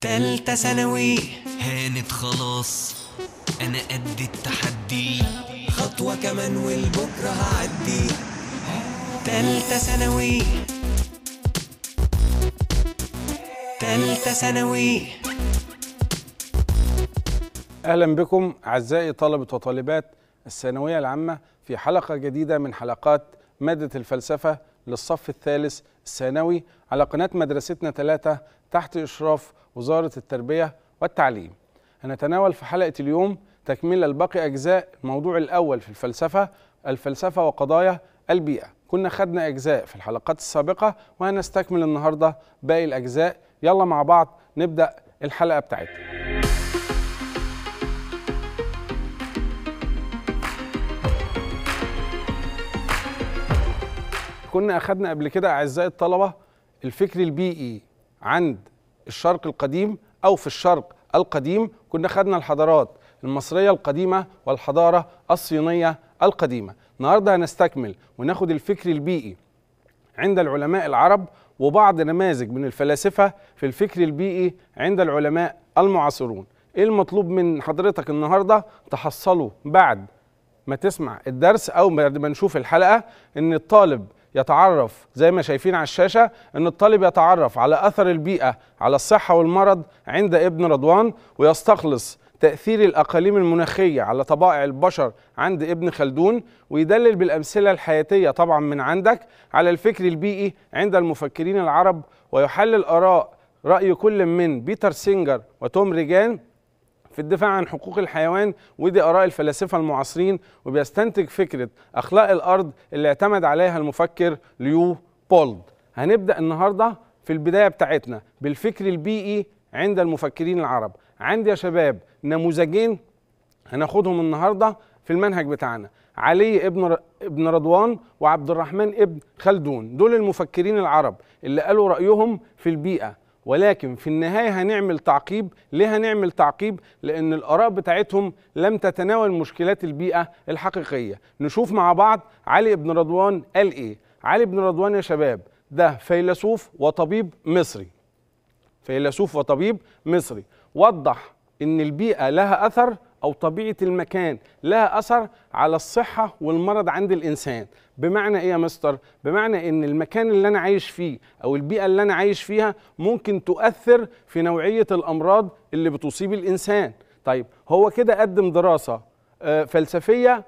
تالتة ثانوي هانت خلاص أنا قد التحدي خطوة كمان والبكرة هعدي تالتة ثانوي تالتة ثانوي أهلا بكم أعزائي طلبة وطالبات الثانوية العامة في حلقة جديدة من حلقات مادة الفلسفة للصف الثالث الثانوي على قناة مدرستنا ثلاثة تحت إشراف وزارة التربية والتعليم هنتناول في حلقة اليوم تكملة لباقي أجزاء الموضوع الأول في الفلسفة الفلسفة وقضايا البيئة كنا خدنا أجزاء في الحلقات السابقة وهنستكمل النهاردة باقي الأجزاء يلا مع بعض نبدأ الحلقة بتاعتنا كنا أخذنا قبل كده أعزائي الطلبة الفكر البيئي عند الشرق القديم أو في الشرق القديم كنا أخذنا الحضارات المصرية القديمة والحضارة الصينية القديمة النهاردة هنستكمل وناخد الفكر البيئي عند العلماء العرب وبعض نماذج من الفلاسفة في الفكر البيئي عند العلماء المعاصرون ايه المطلوب من حضرتك النهاردة تحصله بعد ما تسمع الدرس او بعد ما نشوف الحلقة ان الطالب يتعرف زي ما شايفين على الشاشة أن الطالب يتعرف على أثر البيئة على الصحة والمرض عند ابن رضوان ويستخلص تأثير الأقاليم المناخية على طبائع البشر عند ابن خلدون ويدلل بالأمثلة الحياتية طبعا من عندك على الفكر البيئي عند المفكرين العرب ويحلل آراء رأي كل من بيتر سينجر وتوم ريجان في الدفاع عن حقوق الحيوان ودي آراء الفلاسفة المعاصرين وبيستنتج فكرة أخلاق الأرض اللي اعتمد عليها المفكر ليو بولد هنبدأ النهاردة في البداية بتاعتنا بالفكر البيئي عند المفكرين العرب عندي يا شباب نموذجين هناخدهم النهاردة في المنهج بتاعنا علي ابن ابن رضوان وعبد الرحمن ابن خلدون دول المفكرين العرب اللي قالوا رأيهم في البيئة ولكن في النهايه هنعمل تعقيب ليه هنعمل تعقيب لان الاراء بتاعتهم لم تتناول مشكلات البيئه الحقيقيه نشوف مع بعض علي بن رضوان قال ايه علي بن رضوان يا شباب ده فيلسوف وطبيب مصري فيلسوف وطبيب مصري وضح ان البيئه لها اثر أو طبيعة المكان لها أثر على الصحة والمرض عند الإنسان بمعنى إيه يا مستر؟ بمعنى إن المكان اللي أنا عايش فيه أو البيئة اللي أنا عايش فيها ممكن تؤثر في نوعية الأمراض اللي بتصيب الإنسان طيب هو كده قدم دراسة آه، فلسفية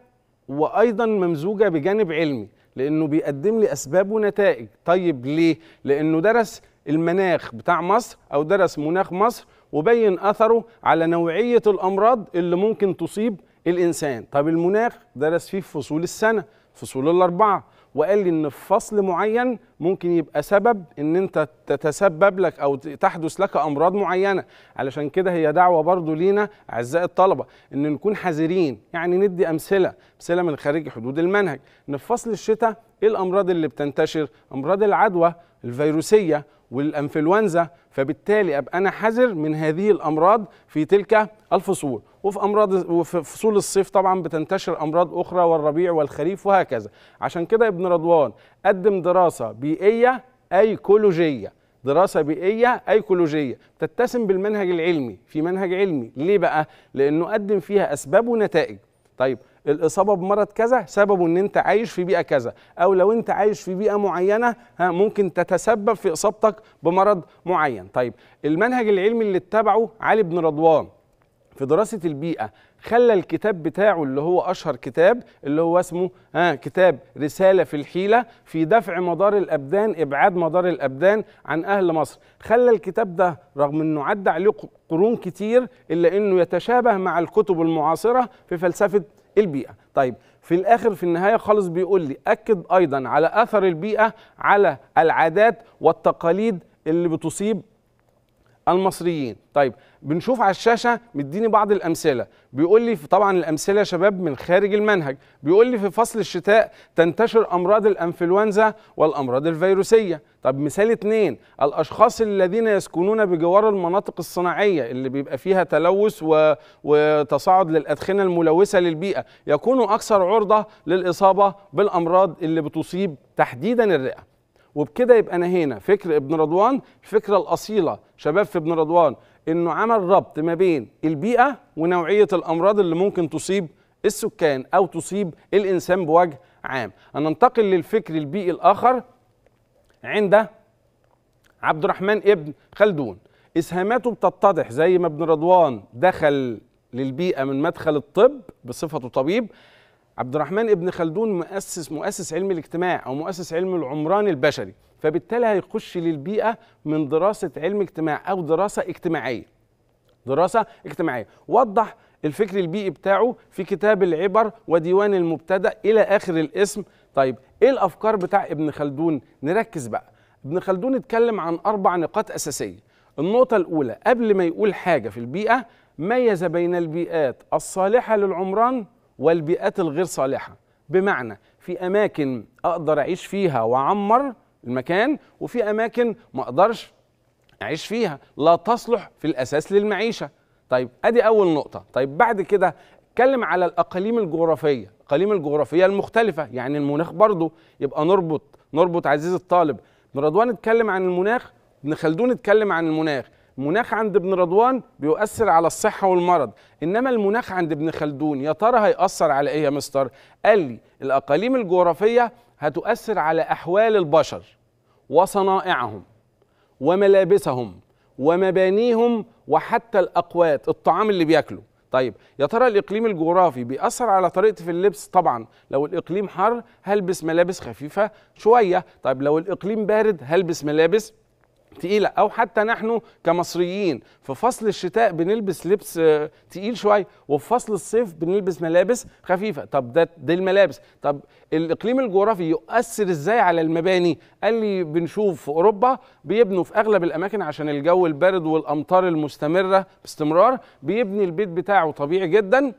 وأيضا ممزوجة بجانب علمي لأنه بيقدم لي أسباب ونتائج طيب ليه؟ لأنه درس المناخ بتاع مصر أو درس مناخ مصر وبين أثره على نوعية الأمراض اللي ممكن تصيب الإنسان طب المناخ درس فيه في فصول السنة فصول الأربعة وقال لي إن في فصل معين ممكن يبقى سبب إن أنت تتسبب لك أو تحدث لك أمراض معينة علشان كده هي دعوة برضو لينا أعزائي الطلبة إن نكون حذرين يعني ندي أمثلة أمثلة من خارج حدود المنهج إن في فصل الشتاء إيه الأمراض اللي بتنتشر أمراض العدوى الفيروسية والانفلونزا فبالتالي ابقى انا حذر من هذه الامراض في تلك الفصول وفي امراض وفي فصول الصيف طبعا بتنتشر امراض اخرى والربيع والخريف وهكذا عشان كده ابن رضوان قدم دراسه بيئيه ايكولوجيه دراسة بيئية أيكولوجية تتسم بالمنهج العلمي في منهج علمي ليه بقى؟ لأنه قدم فيها أسباب ونتائج طيب الاصابه بمرض كذا سببه ان انت عايش في بيئه كذا او لو انت عايش في بيئه معينه ها ممكن تتسبب في اصابتك بمرض معين طيب المنهج العلمي اللي اتبعه علي بن رضوان في دراسه البيئه خلى الكتاب بتاعه اللي هو اشهر كتاب اللي هو اسمه ها كتاب رساله في الحيله في دفع مدار الابدان ابعاد مدار الابدان عن اهل مصر خلى الكتاب ده رغم انه عدى عليه قرون كتير الا انه يتشابه مع الكتب المعاصره في فلسفه البيئه طيب في الاخر في النهايه خالص بيقول لي اكد ايضا على اثر البيئه على العادات والتقاليد اللي بتصيب المصريين طيب بنشوف على الشاشه مديني بعض الامثله بيقول لي طبعا الامثله يا شباب من خارج المنهج بيقول لي في فصل الشتاء تنتشر امراض الانفلونزا والامراض الفيروسيه طب مثال اتنين الاشخاص الذين يسكنون بجوار المناطق الصناعيه اللي بيبقى فيها تلوث و... وتصاعد للادخنه الملوثه للبيئه يكونوا اكثر عرضه للاصابه بالامراض اللي بتصيب تحديدا الرئه وبكده يبقى نهينا فكر ابن رضوان الفكره الاصيله شباب في ابن رضوان انه عمل ربط ما بين البيئه ونوعيه الامراض اللي ممكن تصيب السكان او تصيب الانسان بوجه عام هننتقل للفكر البيئي الاخر عند عبد الرحمن ابن خلدون اسهاماته بتتضح زي ما ابن رضوان دخل للبيئه من مدخل الطب بصفته طبيب عبد الرحمن ابن خلدون مؤسس مؤسس علم الاجتماع او مؤسس علم العمران البشري فبالتالي هيخش للبيئه من دراسه علم اجتماع او دراسه اجتماعيه دراسه اجتماعيه وضح الفكر البيئي بتاعه في كتاب العبر وديوان المبتدا الى اخر الاسم طيب ايه الافكار بتاع ابن خلدون نركز بقى ابن خلدون اتكلم عن اربع نقاط اساسيه النقطه الاولى قبل ما يقول حاجه في البيئه ميز بين البيئات الصالحه للعمران والبيئات الغير صالحة بمعنى في أماكن أقدر أعيش فيها وأعمر المكان وفي أماكن ما أقدرش أعيش فيها لا تصلح في الأساس للمعيشة طيب أدي أول نقطة طيب بعد كده اتكلم على الأقاليم الجغرافية الأقاليم الجغرافية المختلفة يعني المناخ برضو يبقى نربط نربط عزيز الطالب رضوان اتكلم عن المناخ ابن خلدون اتكلم عن المناخ المناخ عند ابن رضوان بيؤثر على الصحه والمرض انما المناخ عند ابن خلدون يا ترى هيأثر على ايه يا مستر قال لي الاقاليم الجغرافيه هتؤثر على احوال البشر وصنائعهم وملابسهم ومبانيهم وحتى الاقوات الطعام اللي بياكله طيب يا ترى الاقليم الجغرافي بيأثر على طريقتي في اللبس طبعا لو الاقليم حر هلبس ملابس خفيفه شويه طيب لو الاقليم بارد هلبس ملابس تقيلة أو حتى نحن كمصريين في فصل الشتاء بنلبس لبس آه، تقيل شوية وفي فصل الصيف بنلبس ملابس خفيفة طب ده دي الملابس طب الإقليم الجغرافي يؤثر إزاي على المباني قال لي بنشوف في أوروبا بيبنوا في أغلب الأماكن عشان الجو البارد والأمطار المستمرة باستمرار بيبني البيت بتاعه طبيعي جدا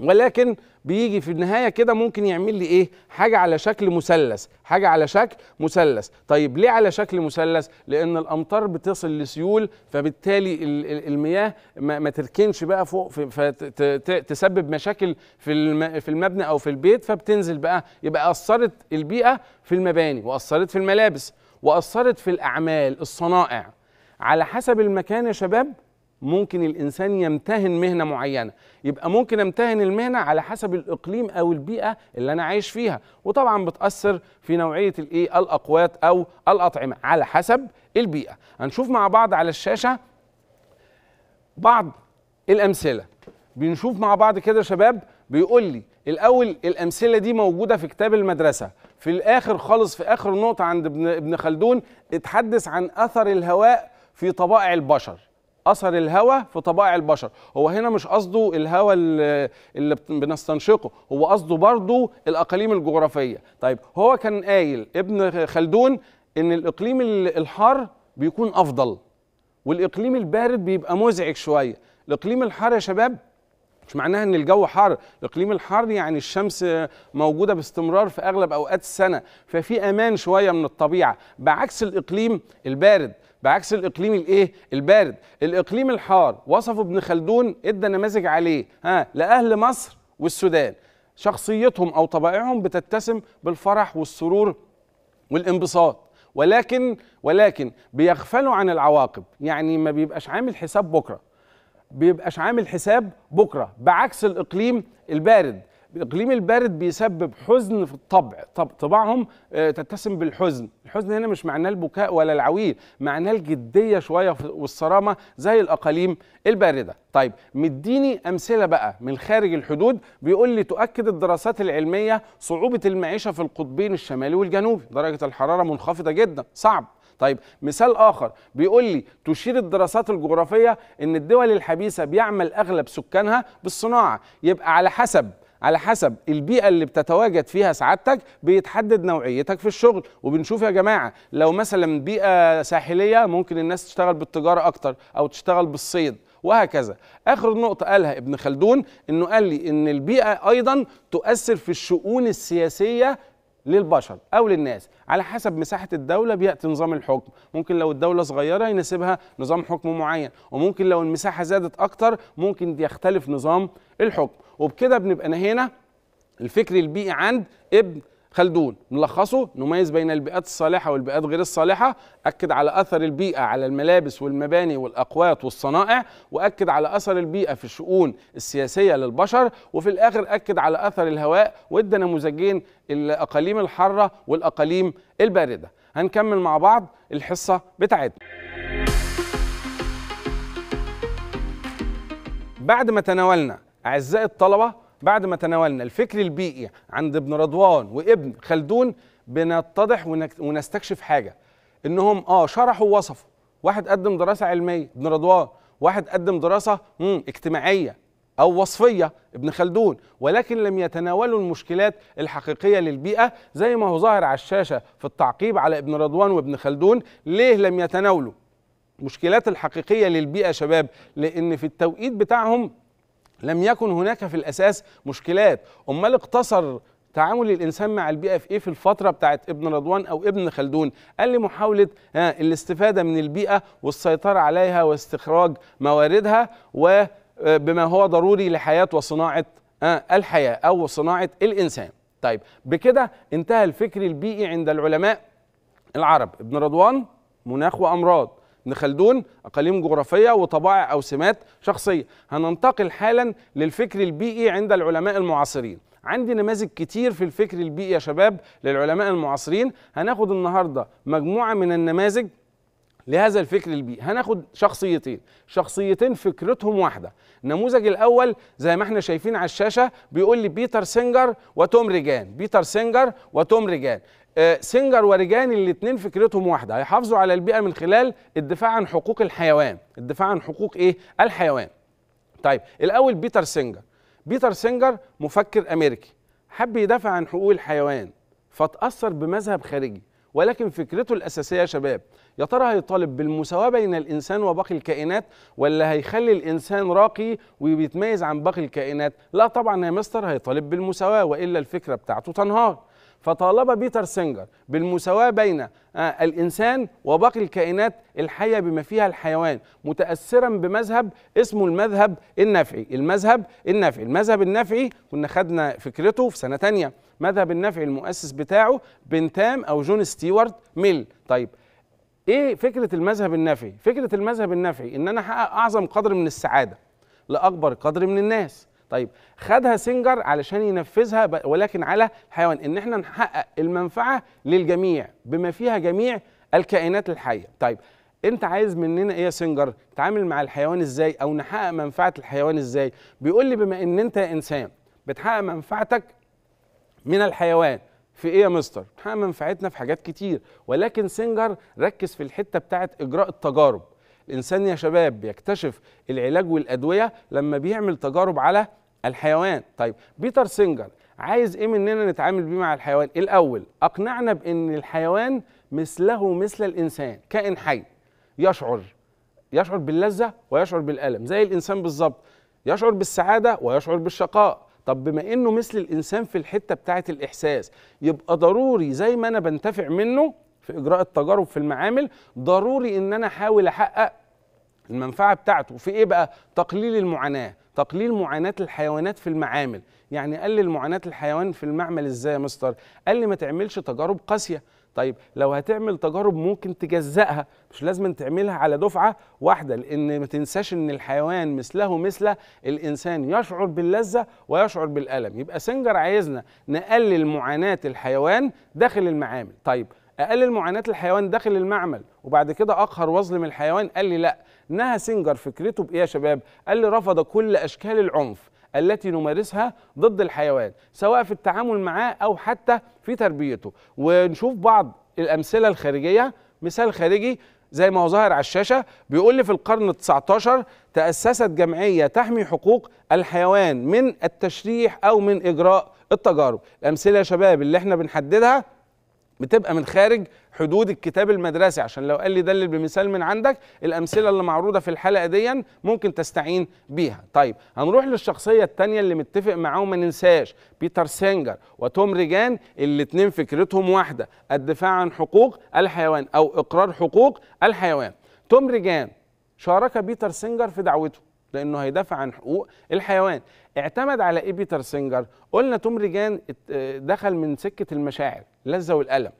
ولكن بيجي في النهايه كده ممكن يعمل لي ايه حاجه على شكل مثلث حاجه على شكل مثلث طيب ليه على شكل مثلث لان الامطار بتصل لسيول فبالتالي المياه ما تركنش بقى فوق فتسبب مشاكل في المبنى او في البيت فبتنزل بقى يبقى اثرت البيئه في المباني واثرت في الملابس واثرت في الاعمال الصنائع على حسب المكان يا شباب ممكن الانسان يمتهن مهنه معينه يبقى ممكن امتهن المهنه على حسب الاقليم او البيئه اللي انا عايش فيها وطبعا بتاثر في نوعيه الايه الاقوات او الاطعمه على حسب البيئه هنشوف مع بعض على الشاشه بعض الامثله بنشوف مع بعض كده شباب بيقول لي الاول الامثله دي موجوده في كتاب المدرسه في الاخر خالص في اخر نقطه عند ابن خلدون اتحدث عن اثر الهواء في طبائع البشر اثر الهواء في طبائع البشر هو هنا مش قصده الهواء اللي بنستنشقه هو قصده برضه الاقاليم الجغرافيه طيب هو كان قايل ابن خلدون ان الاقليم الحار بيكون افضل والاقليم البارد بيبقى مزعج شويه الاقليم الحار يا شباب مش معناها ان الجو حار الاقليم الحار يعني الشمس موجوده باستمرار في اغلب اوقات السنه ففي امان شويه من الطبيعه بعكس الاقليم البارد بعكس الاقليم الايه البارد الاقليم الحار وصفه ابن خلدون ادى نماذج عليه ها لاهل مصر والسودان شخصيتهم او طبائعهم بتتسم بالفرح والسرور والانبساط ولكن ولكن بيغفلوا عن العواقب يعني ما بيبقاش عامل حساب بكره بيبقاش عامل حساب بكره بعكس الاقليم البارد الاقليم البارد بيسبب حزن في الطبع طب طباعهم آه، تتسم بالحزن الحزن هنا مش معناه البكاء ولا العويل معناه الجديه شويه والصرامه زي الاقاليم البارده طيب مديني امثله بقى من خارج الحدود بيقول لي تؤكد الدراسات العلميه صعوبه المعيشه في القطبين الشمالي والجنوبي درجه الحراره منخفضه جدا صعب طيب مثال اخر بيقول لي تشير الدراسات الجغرافيه ان الدول الحبيسه بيعمل اغلب سكانها بالصناعه يبقى على حسب على حسب البيئه اللي بتتواجد فيها سعادتك بيتحدد نوعيتك في الشغل وبنشوف يا جماعه لو مثلا بيئه ساحليه ممكن الناس تشتغل بالتجاره اكتر او تشتغل بالصيد وهكذا اخر نقطه قالها ابن خلدون انه قال لي ان البيئه ايضا تؤثر في الشؤون السياسيه للبشر او للناس على حسب مساحه الدوله بياتي نظام الحكم ممكن لو الدوله صغيره يناسبها نظام حكم معين وممكن لو المساحه زادت اكتر ممكن يختلف نظام الحكم وبكده بنبقى نهينا الفكر البيئي عند ابن خلدون نلخصه نميز بين البيئات الصالحة والبيئات غير الصالحة أكد على أثر البيئة على الملابس والمباني والأقوات والصنائع وأكد على أثر البيئة في الشؤون السياسية للبشر وفي الآخر أكد على أثر الهواء وإدى نموذجين الأقاليم الحارة والأقاليم الباردة هنكمل مع بعض الحصة بتاعتنا بعد ما تناولنا أعزائي الطلبة بعد ما تناولنا الفكر البيئي عند ابن رضوان وابن خلدون بنتضح ونستكشف حاجة إنهم آه شرحوا ووصفوا واحد قدم دراسة علمية ابن رضوان واحد قدم دراسة اجتماعية أو وصفية ابن خلدون ولكن لم يتناولوا المشكلات الحقيقية للبيئة زي ما هو ظاهر على الشاشة في التعقيب على ابن رضوان وابن خلدون ليه لم يتناولوا مشكلات الحقيقية للبيئة شباب لأن في التوقيت بتاعهم لم يكن هناك في الاساس مشكلات امال اقتصر تعامل الانسان مع البيئه في ايه في الفتره بتاعت ابن رضوان او ابن خلدون قال لي محاوله آه، الاستفاده من البيئه والسيطره عليها واستخراج مواردها وبما آه، هو ضروري لحياه وصناعه آه، الحياه او صناعه الانسان طيب بكده انتهى الفكر البيئي عند العلماء العرب ابن رضوان مناخ وامراض ابن خلدون أقاليم جغرافية وطبائع أو سمات شخصية هننتقل حالا للفكر البيئي عند العلماء المعاصرين عندي نماذج كتير في الفكر البيئي يا شباب للعلماء المعاصرين هناخد النهاردة مجموعة من النماذج لهذا الفكر البيئي هناخد شخصيتين شخصيتين فكرتهم واحده النموذج الاول زي ما احنا شايفين على الشاشه بيقول لي بيتر سينجر وتوم ريجان بيتر سينجر وتوم ريجان آه، سنجر ورجاني الاثنين فكرتهم واحده هيحافظوا على البيئه من خلال الدفاع عن حقوق الحيوان الدفاع عن حقوق ايه الحيوان طيب الاول بيتر سنجر بيتر سنجر مفكر امريكي حب يدافع عن حقوق الحيوان فتاثر بمذهب خارجي ولكن فكرته الاساسيه يا شباب يا ترى هيطالب بالمساواه بين الانسان وباقي الكائنات ولا هيخلي الانسان راقي وبيتميز عن باقي الكائنات لا طبعا يا مستر هيطالب بالمساواه والا الفكره بتاعته تنهار فطالب بيتر سينجر بالمساواة بين آه، الإنسان وباقي الكائنات الحية بما فيها الحيوان متأثرا بمذهب اسمه المذهب النفعي المذهب النفعي المذهب النفعي كنا خدنا فكرته في سنة تانية مذهب النفعي المؤسس بتاعه بنتام أو جون ستيوارت ميل طيب ايه فكره المذهب النفعي فكره المذهب النفعي ان انا احقق اعظم قدر من السعاده لاكبر قدر من الناس طيب خدها سنجر علشان ينفذها ولكن على الحيوان ان احنا نحقق المنفعه للجميع بما فيها جميع الكائنات الحيه طيب انت عايز مننا ايه يا سنجر تعامل مع الحيوان ازاي او نحقق منفعه الحيوان ازاي بيقول لي بما ان انت انسان بتحقق منفعتك من الحيوان في ايه يا مستر؟ بتحقق منفعتنا في حاجات كتير ولكن سنجر ركز في الحته بتاعه اجراء التجارب الانسان يا شباب بيكتشف العلاج والادويه لما بيعمل تجارب على الحيوان طيب بيتر سينجر عايز ايه مننا نتعامل بيه مع الحيوان الاول اقنعنا بان الحيوان مثله مثل الانسان كائن حي يشعر يشعر باللذه ويشعر بالالم زي الانسان بالظبط يشعر بالسعاده ويشعر بالشقاء طب بما انه مثل الانسان في الحته بتاعه الاحساس يبقى ضروري زي ما انا بنتفع منه في اجراء التجارب في المعامل ضروري ان انا احاول احقق المنفعه بتاعته في ايه بقى تقليل المعاناه تقليل معاناه الحيوانات في المعامل يعني قلل معاناه الحيوان في المعمل ازاي يا مستر قال لي ما تعملش تجارب قاسيه طيب لو هتعمل تجارب ممكن تجزأها مش لازم تعملها على دفعة واحدة لأن ما تنساش إن الحيوان مثله مثل الإنسان يشعر باللذة ويشعر بالألم يبقى سنجر عايزنا نقلل معاناة الحيوان داخل المعامل طيب اقلل معاناه الحيوان داخل المعمل وبعد كده اقهر واظلم الحيوان قال لي لا نهى سينجر فكرته بايه يا شباب قال لي رفض كل اشكال العنف التي نمارسها ضد الحيوان سواء في التعامل معاه او حتى في تربيته ونشوف بعض الامثله الخارجيه مثال خارجي زي ما هو ظاهر على الشاشه بيقول لي في القرن 19 تاسست جمعيه تحمي حقوق الحيوان من التشريح او من اجراء التجارب الامثله يا شباب اللي احنا بنحددها بتبقى من خارج حدود الكتاب المدرسي عشان لو قال لي دلل بمثال من عندك الامثله اللي معروضه في الحلقه دي ممكن تستعين بيها طيب هنروح للشخصيه الثانيه اللي متفق معاه وما ننساش بيتر سينجر وتوم ريجان الاثنين فكرتهم واحده الدفاع عن حقوق الحيوان او اقرار حقوق الحيوان توم ريجان شارك بيتر سينجر في دعوته لانه هيدافع عن حقوق الحيوان اعتمد على ايه بيتر سينجر قلنا توم ريجان آه، دخل من سكه المشاعر اللذه والالم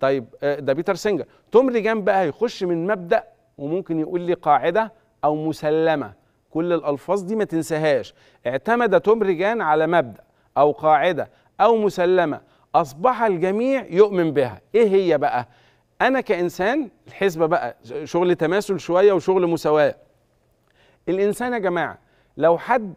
طيب آه، ده بيتر سينجر توم ريجان بقى هيخش من مبدا وممكن يقول لي قاعده او مسلمه كل الالفاظ دي ما تنساهاش اعتمد توم ريجان على مبدا او قاعده او مسلمه اصبح الجميع يؤمن بها ايه هي بقى انا كانسان الحسبه بقى شغل تماثل شويه وشغل مساواه الانسان يا جماعه لو حد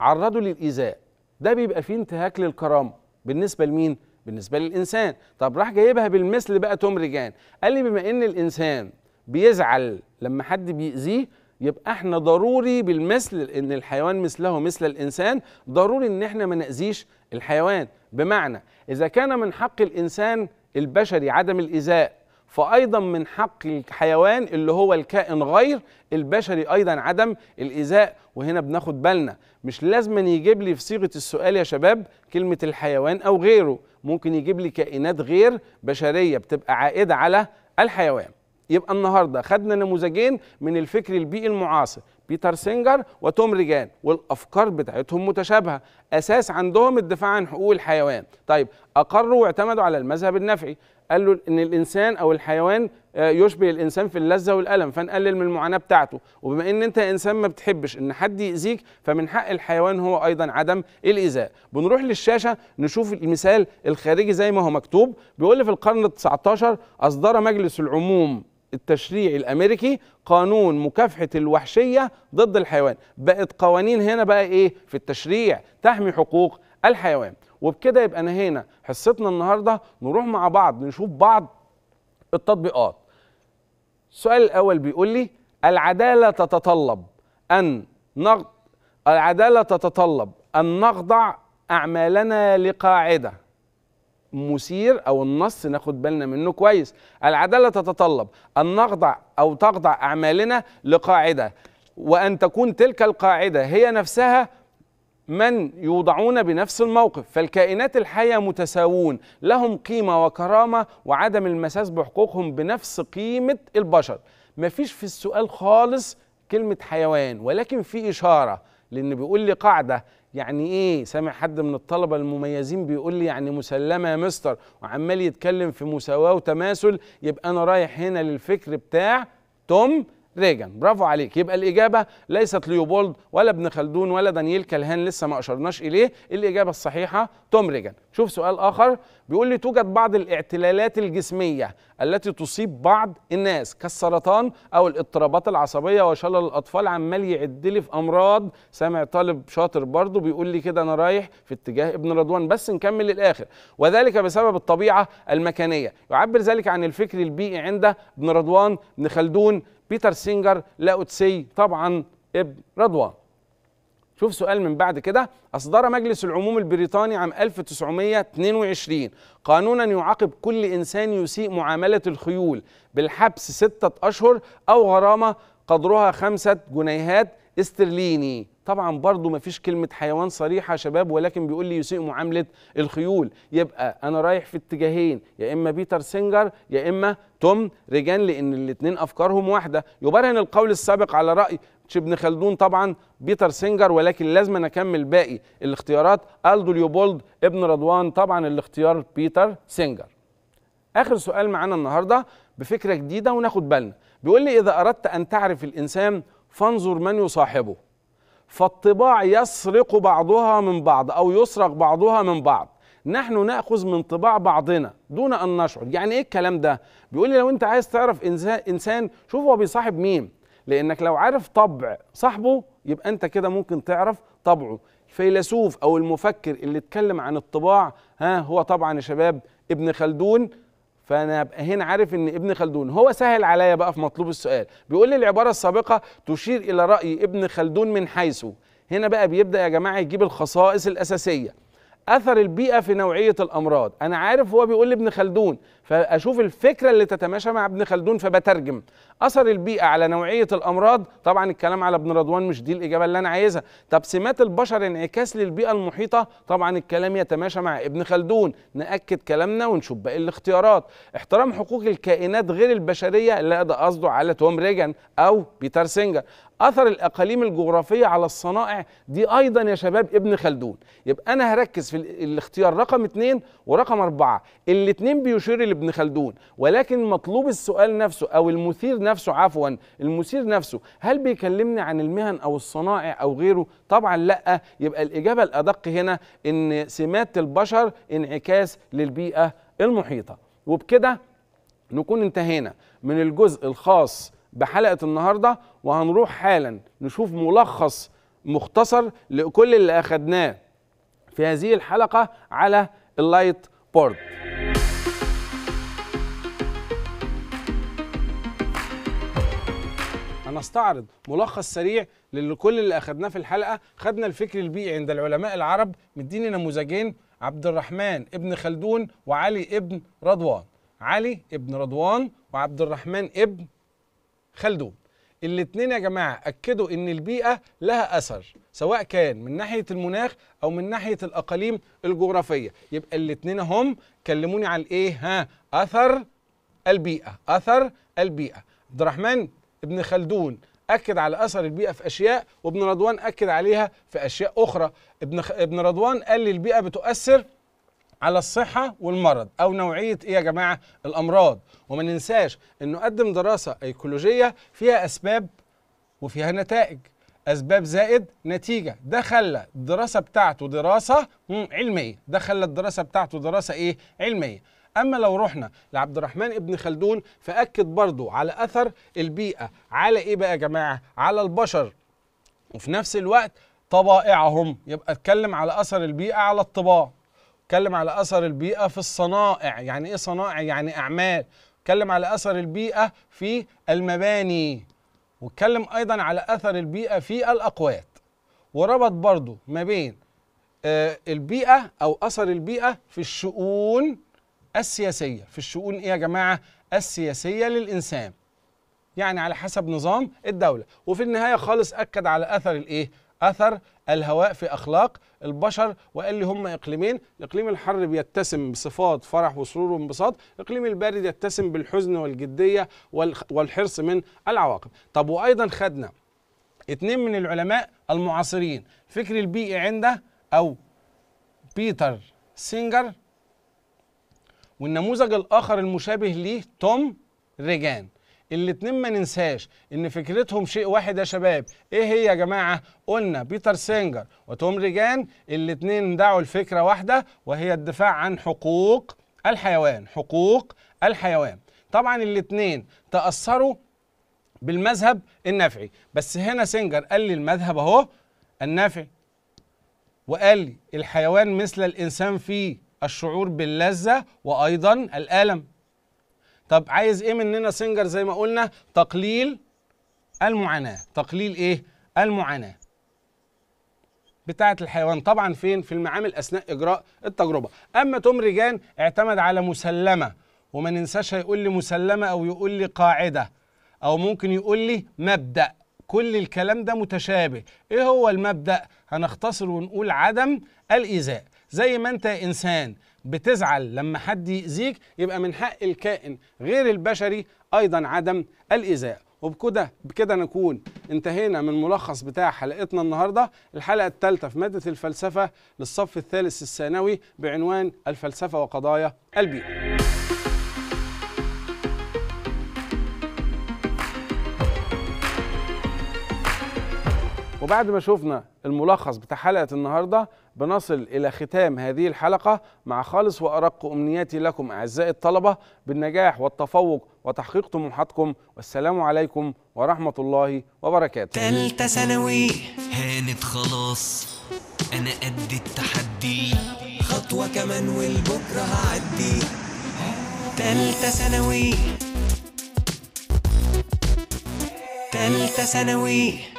عرضه للايذاء ده بيبقى فيه انتهاك للكرامه بالنسبه لمين بالنسبه للانسان طب راح جايبها بالمثل بقى توم رجان قال لي بما ان الانسان بيزعل لما حد بيأذيه يبقى احنا ضروري بالمثل ان الحيوان مثله مثل الانسان ضروري ان احنا ما نأذيش الحيوان بمعنى اذا كان من حق الانسان البشري عدم الايذاء فأيضا من حق الحيوان اللي هو الكائن غير البشري أيضا عدم الإيذاء وهنا بناخد بالنا مش لازم يجيب لي في صيغة السؤال يا شباب كلمة الحيوان أو غيره ممكن يجيب لي كائنات غير بشرية بتبقى عائدة على الحيوان يبقى النهارده خدنا نموذجين من الفكر البيئي المعاصر بيتر سينجر وتوم ريجان والافكار بتاعتهم متشابهه اساس عندهم الدفاع عن حقوق الحيوان طيب اقروا واعتمدوا على المذهب النفعي قال له ان الانسان او الحيوان آه، يشبه الانسان في اللذه والالم فنقلل من المعاناه بتاعته وبما ان انت انسان ما بتحبش ان حد ياذيك فمن حق الحيوان هو ايضا عدم الايذاء بنروح للشاشه نشوف المثال الخارجي زي ما هو مكتوب بيقول في القرن ال19 اصدر مجلس العموم التشريعي الامريكي قانون مكافحه الوحشيه ضد الحيوان بقت قوانين هنا بقى ايه في التشريع تحمي حقوق الحيوان وبكده يبقى نهينا حصتنا النهارده نروح مع بعض نشوف بعض التطبيقات السؤال الاول بيقول لي العداله تتطلب ان نغ... العداله تتطلب ان نخضع اعمالنا لقاعده مثير او النص ناخد بالنا منه كويس العداله تتطلب ان نخضع او تخضع اعمالنا لقاعده وان تكون تلك القاعده هي نفسها من يوضعون بنفس الموقف فالكائنات الحية متساوون لهم قيمة وكرامة وعدم المساس بحقوقهم بنفس قيمة البشر مفيش في السؤال خالص كلمة حيوان ولكن في إشارة لأن بيقول لي قاعدة يعني ايه سامع حد من الطلبه المميزين بيقول لي يعني مسلمه يا مستر وعمال يتكلم في مساواه وتماثل يبقى انا رايح هنا للفكر بتاع توم ريجن برافو عليك يبقى الإجابة ليست ليوبولد ولا ابن خلدون ولا دانييل كالهان لسه ما أشرناش إليه الإجابة الصحيحة توم ريجن شوف سؤال آخر بيقول لي توجد بعض الاعتلالات الجسمية التي تصيب بعض الناس كالسرطان أو الاضطرابات العصبية وشلل الأطفال عمال يعد لي في أمراض سامع طالب شاطر برضه بيقول لي كده أنا رايح في اتجاه ابن رضوان بس نكمل للآخر وذلك بسبب الطبيعة المكانية يعبر ذلك عن الفكر البيئي عند ابن رضوان ابن خلدون بيتر سينجر لاوتسي طبعا ابن رضوى شوف سؤال من بعد كده أصدر مجلس العموم البريطاني عام 1922 قانونا يعاقب كل إنسان يسيء معاملة الخيول بالحبس ستة أشهر أو غرامة قدرها خمسة جنيهات استرليني طبعا برضو ما فيش كلمة حيوان صريحة يا شباب ولكن بيقول لي يسيء معاملة الخيول يبقى أنا رايح في اتجاهين يا إما بيتر سينجر يا إما توم ريجان لأن الاتنين أفكارهم واحدة يبرهن القول السابق على رأي ابن خلدون طبعا بيتر سينجر ولكن لازم أنا أكمل باقي الاختيارات ألدو ليوبولد ابن رضوان طبعا الاختيار بيتر سينجر آخر سؤال معانا النهاردة بفكرة جديدة وناخد بالنا بيقول لي إذا أردت أن تعرف الإنسان فانظر من يصاحبه فالطباع يسرق بعضها من بعض أو يسرق بعضها من بعض نحن ناخذ من طباع بعضنا دون ان نشعر يعني ايه الكلام ده بيقول لي لو انت عايز تعرف انسان شوف هو بيصاحب مين لانك لو عارف طبع صاحبه يبقى انت كده ممكن تعرف طبعه الفيلسوف او المفكر اللي اتكلم عن الطباع ها هو طبعا يا شباب ابن خلدون فانا ابقى هنا عارف ان ابن خلدون هو سهل عليا بقى في مطلوب السؤال بيقول لي العباره السابقه تشير الى راي ابن خلدون من حيث هنا بقى بيبدا يا جماعه يجيب الخصائص الاساسيه اثر البيئه في نوعيه الامراض انا عارف هو بيقول ابن خلدون فاشوف الفكره اللي تتماشى مع ابن خلدون فبترجم اثر البيئه على نوعيه الامراض طبعا الكلام على ابن رضوان مش دي الاجابه اللي انا عايزها طب سمات البشر انعكاس للبيئه المحيطه طبعا الكلام يتماشى مع ابن خلدون ناكد كلامنا ونشوف باقي الاختيارات احترام حقوق الكائنات غير البشريه لا ده قصده على توم ريجن او بيتر سينجر اثر الاقاليم الجغرافيه على الصنائع دي ايضا يا شباب ابن خلدون يبقى انا هركز في الاختيار رقم اثنين ورقم اربعه الاثنين بيشير ابن خلدون ولكن مطلوب السؤال نفسه او المثير نفسه عفوا المثير نفسه هل بيكلمني عن المهن او الصنائع او غيره طبعا لا يبقى الاجابه الادق هنا ان سمات البشر انعكاس للبيئه المحيطه وبكده نكون انتهينا من الجزء الخاص بحلقه النهارده وهنروح حالا نشوف ملخص مختصر لكل اللي اخدناه في هذه الحلقه على اللايت بورد هنستعرض ملخص سريع لكل اللي اخدناه في الحلقه خدنا الفكر البيئي عند العلماء العرب مديني نموذجين عبد الرحمن ابن خلدون وعلي ابن رضوان علي ابن رضوان وعبد الرحمن ابن خلدون الاتنين يا جماعة أكدوا إن البيئة لها أثر سواء كان من ناحية المناخ أو من ناحية الأقاليم الجغرافية يبقى الاتنين هم كلموني على الإيه ها أثر البيئة أثر البيئة عبد الرحمن ابن خلدون اكد على اثر البيئه في اشياء وابن رضوان اكد عليها في اشياء اخرى ابن خ... ابن رضوان قال لي البيئه بتؤثر على الصحة والمرض أو نوعية إيه يا جماعة الأمراض وما ننساش أنه قدم دراسة أيكولوجية فيها أسباب وفيها نتائج أسباب زائد نتيجة ده خلى الدراسة بتاعته دراسة علمية ده خلى الدراسة بتاعته دراسة إيه علمية اما لو رحنا لعبد الرحمن ابن خلدون فاكد برضو على اثر البيئه على ايه بقى يا جماعه على البشر وفي نفس الوقت طبائعهم يبقى اتكلم على اثر البيئه على الطباع اتكلم على اثر البيئه في الصنائع يعني ايه صنائع يعني اعمال اتكلم على اثر البيئه في المباني واتكلم ايضا على اثر البيئه في الاقوات وربط برضو ما بين آه، البيئه او اثر البيئه في الشؤون السياسية في الشؤون إيه يا جماعة؟ السياسية للإنسان يعني على حسب نظام الدولة وفي النهاية خالص أكد على أثر الإيه؟ أثر الهواء في أخلاق البشر وقال لي هم إقليمين الإقليم الحر بيتسم بصفات فرح وسرور وانبساط الإقليم البارد يتسم بالحزن والجدية والحرص من العواقب طب وأيضا خدنا اتنين من العلماء المعاصرين فكر البيئي عنده أو بيتر سينجر والنموذج الاخر المشابه ليه توم ريجان الاتنين ما ننساش ان فكرتهم شيء واحد يا شباب ايه هي يا جماعه قلنا بيتر سينجر وتوم ريجان الاتنين دعوا الفكره واحده وهي الدفاع عن حقوق الحيوان حقوق الحيوان طبعا الاتنين تاثروا بالمذهب النفعي بس هنا سينجر قال لي المذهب اهو النفعي وقال لي الحيوان مثل الانسان فيه الشعور باللذة وأيضا الألم طب عايز إيه مننا سنجر زي ما قلنا تقليل المعاناة تقليل إيه المعاناة بتاعة الحيوان طبعا فين في المعامل أثناء إجراء التجربة أما توم ريجان اعتمد على مسلمة وما ننساش هيقول لي مسلمة أو يقول لي قاعدة أو ممكن يقول لي مبدأ كل الكلام ده متشابه ايه هو المبدأ هنختصر ونقول عدم الإيذاء زي ما انت انسان بتزعل لما حد يأذيك يبقى من حق الكائن غير البشري ايضا عدم الايذاء وبكده بكده نكون انتهينا من ملخص بتاع حلقتنا النهارده الحلقه الثالثه في ماده الفلسفه للصف الثالث الثانوي بعنوان الفلسفه وقضايا البيئه وبعد ما شفنا الملخص بتاع حلقة النهاردة بنصل إلى ختام هذه الحلقة مع خالص وأرق أمنياتي لكم أعزائي الطلبة بالنجاح والتفوق وتحقيق طموحاتكم والسلام عليكم ورحمة الله وبركاته تالتة ثانوي هانت خلاص أنا قد التحدي خطوة كمان والبكرة هعدي تالتة ثانوي تالتة ثانوي